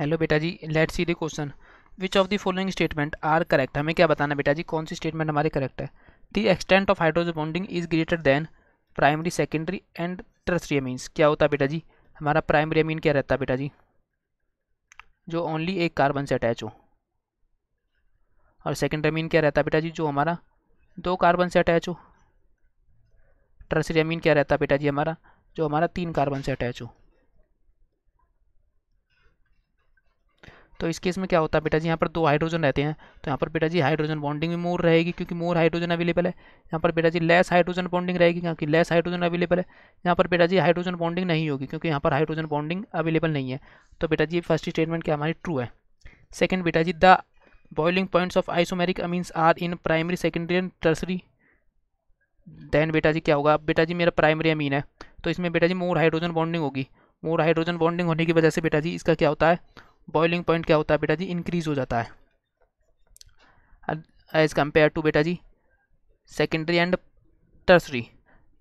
hello बेटा जी let see the question which of the following statement are correct हमें क्या बताना बेटा जी कौन सी स्टेटमेंट हमारी करेक्ट है the extent of hydrogen bonding is greater than primary secondary and tertiary amines क्या होता है बेटा जी हमारा प्राइमरी अमीन क्या रहता है बेटा जी जो ओनली एक कार्बन से अटैच हो और सेकेंडरी अमीन क्या रहता है बेटा जी जो हमारा दो कार्बन से अटैच हो टर्सरी अमीन क्या रहता है बेटा जी हमारा जो हमारा तीन कार्बन से अटैच हो तो इस केस में क्या होता है बेटा जी यहाँ पर दो हाइड्रोजन रहते हैं तो यहाँ पर बेटा जी हाइड्रोजन बॉन्डिंग भी मोर रहेगी क्योंकि मोर हाइड्रोजन अवेलेबल है यहाँ पर बेटा जी लेस हाइड्रोजन बॉन्डिंग रहेगी क्योंकि लेस हाइड्रोजन अवेलेबल है यहाँ पर बेटा जी हाइड्रोजन बॉन्डिंग नहीं होगी क्योंकि यहाँ पर हाइड्रोजन बॉन्डिंग अवेलेबल नहीं है तो बेटा जी फर्स्ट स्टेटमेंट क्या हमारी ट्रू है सेकेंड बेटा जी the boiling points of isomeric amines are in primary secondary and tertiary then बेटा जी क्या होगा बेटा जी मेरा प्राइमरी अमीन है तो इसमें बेटा जी मोर हाइड्रोजन बॉन्डिंग होगी मोर हाइड्रोजन बॉन्डिंग होने की वजह से बेटा जी इसका क्या होता है बॉइलिंग पॉइंट क्या होता है बेटा जी इंक्रीज़ हो जाता है एज़ कंपेयर टू बेटा जी सेकेंडरी एंड टर्सरी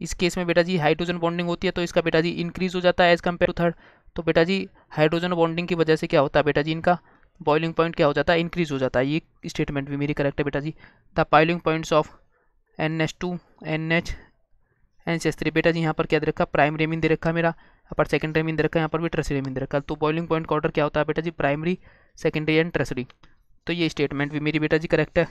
इस केस में बेटा जी हाइड्रोजन बॉन्डिंग होती है तो इसका बेटा जी इंक्रीज़ हो जाता है एज़ कम्पेयर टू थर्ड तो बेटा जी हाइड्रोजन बॉन्डिंग की वजह से क्या होता है बेटा जी इनका बॉइलिंग पॉइंट क्या हो जाता है इंक्रीज़ हो जाता है ये स्टेटमेंट भी मेरी करेक्ट है बेटा जी the boiling points of N H two N H N C S three बेटा जी यहाँ पर क्या दे रखा प्राइमरी मीन दे रखा मेरा पर सेकेंडरी टाइम दे रखा है यहाँ पर भी ट्रेसरी में दे रखा तो बॉइलिंग पॉइंट का ऑर्डर क्या होता है बेटा जी प्राइमरी सेकेंडरी एंड ट्रेसरी तो ये स्टेटमेंट भी मेरी बेटा जी करेक्ट है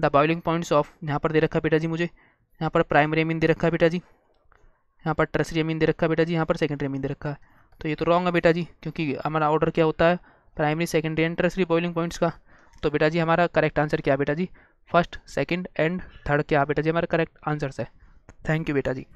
द बॉइलिंग पॉइंट्स ऑफ यहाँ पर दे रखा बेटा जी मुझे यहाँ पर प्राइमरी एमिन दे रखा है बेटा जी यहाँ पर ट्रेसरी एमिन दे रखा बेटा जी यहाँ पर सेकेंडरी एमिन दे रखा है तो ये तो रॉन्ग है बेटा जी क्योंकि हमारा ऑर्डर क्या होता है primary secondary and tertiary boiling points का तो बेटा जी हमारा करेक्ट आंसर क्या है बेटा जी फर्स्ट सेकेंड एंड थर्ड क्या बेटा जी हमारा करेक्ट आंसर्स है थैंक यू बेटा जी